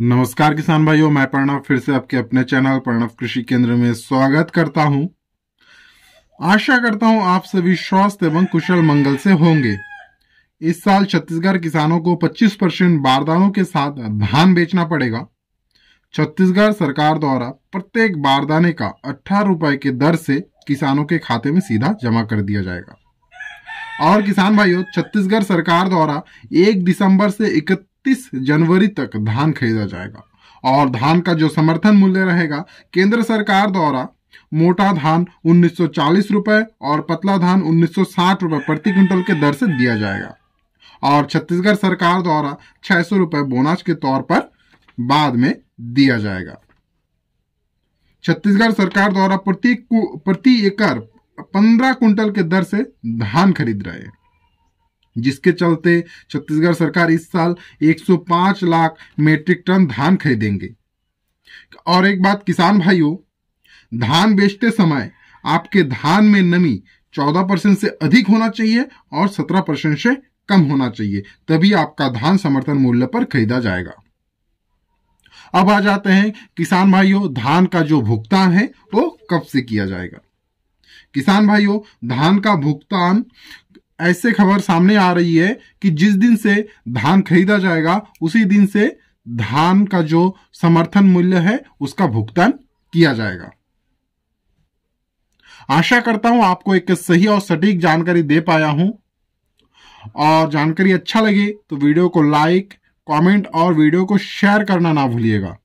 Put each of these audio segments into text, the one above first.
नमस्कार किसान भाइयों मैं प्रणव फिर से आपके अपने चैनल प्रणव कृषि केंद्र में स्वागत करता हूं आशा करता हूं आप सभी स्वस्थ एवं कुशल मंगल से होंगे इस साल छत्तीसगढ़ किसानों को 25 परसेंट बारदानों के साथ धान बेचना पड़ेगा छत्तीसगढ़ सरकार द्वारा प्रत्येक बारदाने का अठारह रुपए के दर से किसानों के खाते में सीधा जमा कर दिया जाएगा और किसान भाइयों छत्तीसगढ़ सरकार द्वारा एक दिसंबर से 31 जनवरी तक धान खरीदा जाएगा और धान का जो समर्थन मूल्य रहेगा केंद्र सरकार द्वारा मोटा धान उन्नीस रुपए और पतला धान उन्नीस रुपए प्रति क्विंटल के दर से दिया जाएगा और छत्तीसगढ़ सरकार द्वारा छह रुपए बोनस के तौर पर बाद में दिया जाएगा छत्तीसगढ़ सरकार द्वारा प्रति प्रति एकड़ पंद्रह क्विंटल के दर से धान खरीद रहे हैं जिसके चलते छत्तीसगढ़ सरकार इस साल 105 लाख मेट्रिक टन धान खरीदेंगे और एक बात किसान भाइयों धान बेचते समय आपके धान में नमी 14 परसेंट से अधिक होना चाहिए और 17 परसेंट से कम होना चाहिए तभी आपका धान समर्थन मूल्य पर खरीदा जाएगा अब आ जाते हैं किसान भाइयों धान का जो भुगतान है वो कब से किया जाएगा किसान भाइयों धान का भुगतान ऐसे खबर सामने आ रही है कि जिस दिन से धान खरीदा जाएगा उसी दिन से धान का जो समर्थन मूल्य है उसका भुगतान किया जाएगा आशा करता हूं आपको एक सही और सटीक जानकारी दे पाया हूं और जानकारी अच्छा लगे तो वीडियो को लाइक कमेंट और वीडियो को शेयर करना ना भूलिएगा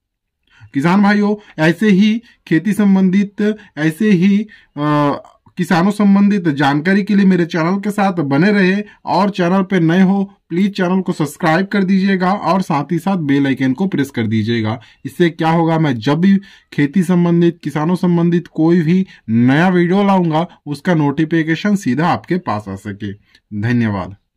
किसान भाइयों ऐसे ही खेती संबंधित ऐसे ही आ, किसानों संबंधित जानकारी के लिए मेरे चैनल के साथ बने रहे और चैनल पर नए हो प्लीज चैनल को सब्सक्राइब कर दीजिएगा और साथ ही साथ बेल आइकन को प्रेस कर दीजिएगा इससे क्या होगा मैं जब भी खेती संबंधित किसानों संबंधित कोई भी नया वीडियो लाऊंगा उसका नोटिफिकेशन सीधा आपके पास आ सके धन्यवाद